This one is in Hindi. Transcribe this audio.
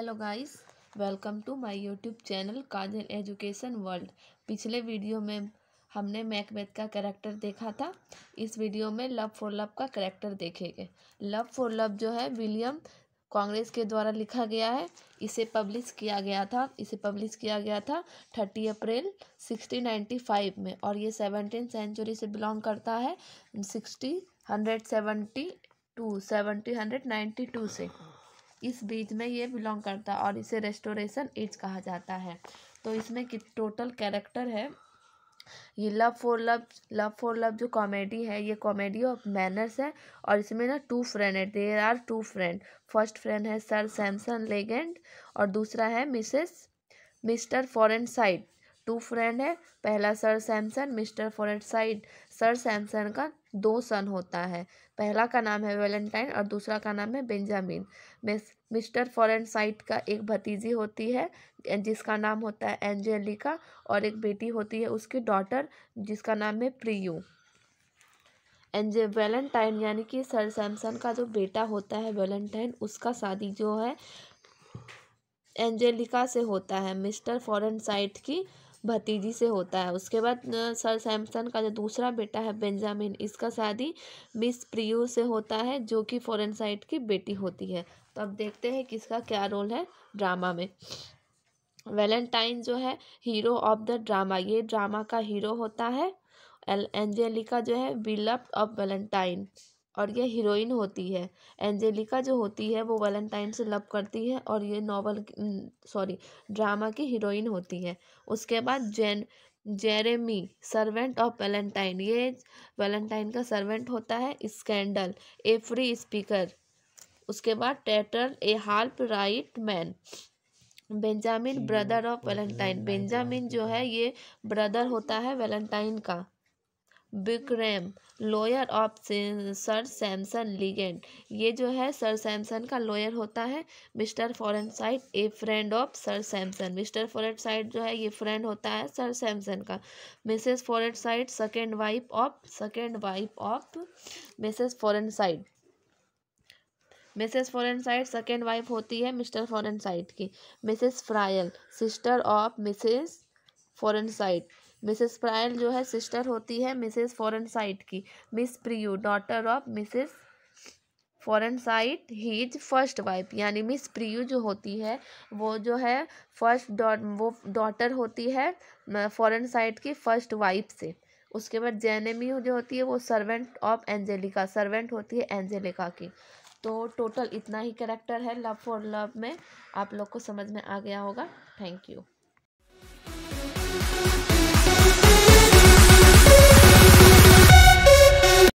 Hello guys welcome to my YouTube channel Kajal education world पिछले वीडियो में हमने मैकबेथ का करैक्टर देखा था इस वीडियो में लव फॉर लव का करैक्टर देखेंगे लव फॉर लव जो है विलियम कांग्रेस के द्वारा लिखा गया है इसे पब्लिश किया गया था इसे पब्लिश किया गया था thirty April sixteen ninety five में और ये सेवनटीन सेंचुरी से बिलोंग करता है sixty hundred seventy two seventy hundred ninety two से इस बीच में ये बिलोंग करता है और इसे रेस्टोरेशन एज कहा जाता है तो इसमें कि टोटल कैरेक्टर है ये love for love love for love जो कॉमेडी है ये कॉमेडी ऑफ मैनर्स है और इसमें ना टू फ्रेंड है there are two friend first friend है सर सैमसन लेगेंड और दूसरा है Mrs Mister Foresight two friend है पहला sir Sampson Mister Foresight sir Sampson का दो सन होता है पहला का नाम है वेलेंटाइन और दूसरा का नाम है Benjamin Miss Mister Foresight का एक भतीजी होती है जिसका नाम होता है एंजेलिका और एक बेटी होती है उसकी डॉटर जिसका नाम है प्रियू एंजे वेलेंटाइन यानी कि सर सैमसन का जो बेटा होता है वेलेंटाइन उसका शादी जो है एंजेलिका से होता है मिस्टर फॉरेन साइट की भतीजी से होता है उसके बाद सर सैमसन का जो दूसरा बेटा है बेंजामिन इसका शादी मिस प्रियो से होता है जो कि फॉरेन साइड की बेटी होती है तो अब देखते हैं किसका क्या रोल है ड्रामा में वैलेंटाइन जो है हीरो ऑफ द ड्रामा ये ड्रामा का हीरो होता है एंजेलिका जो है बिलप ऑफ वैलेंटाइन और ये हीरोइन होती है एंजेलिका जो होती है वो वैलेंटाइन से लव करती है और ये नॉवल सॉरी ड्रामा की हीरोइन होती है उसके बाद Jane Jeremy servant of Valentine ये वैलेंटाइन का सर्वेंट होता है स्कैंडल ए फ्री स्पीकर उसके बाद Tattle a half right man Benjamin brother हाँ, ऑफ वैलेंटाइन बेंजामिन जो हाँ। है ये ब्रदर होता है वैलेंटाइन का Buckram lawyer of sir Sampson Legend ये जो है सर सैमसन का लोयर होता है Mister Foresight a friend of sir Sampson Mister side जो है ये फ्रेंड होता है सर सैमसन का Mrs side second wife of second wife of Mrs side Mrs Foresight second wife होती है मिस्टर फॉरन साइड की Mrs Frail sister of Mrs Foresight Mrs Frail जो है सिस्टर होती है मिसेस फॉरन साइट की Miss Prue daughter of Mrs Foresight his first wife यानी मिस प्रियू जो होती है वो जो है फर्स्ट डॉ वो डॉटर होती है फॉरन साइट की फर्स्ट वाइफ से उसके बाद जेनेमी जो होती है वो सर्वेंट ऑफ एंजेलिका सर्वेंट होती है एंजेलिका की तो टोटल इतना ही करेक्टर है लव फॉर लव में आप लोग को समझ में आ गया होगा थैंक यू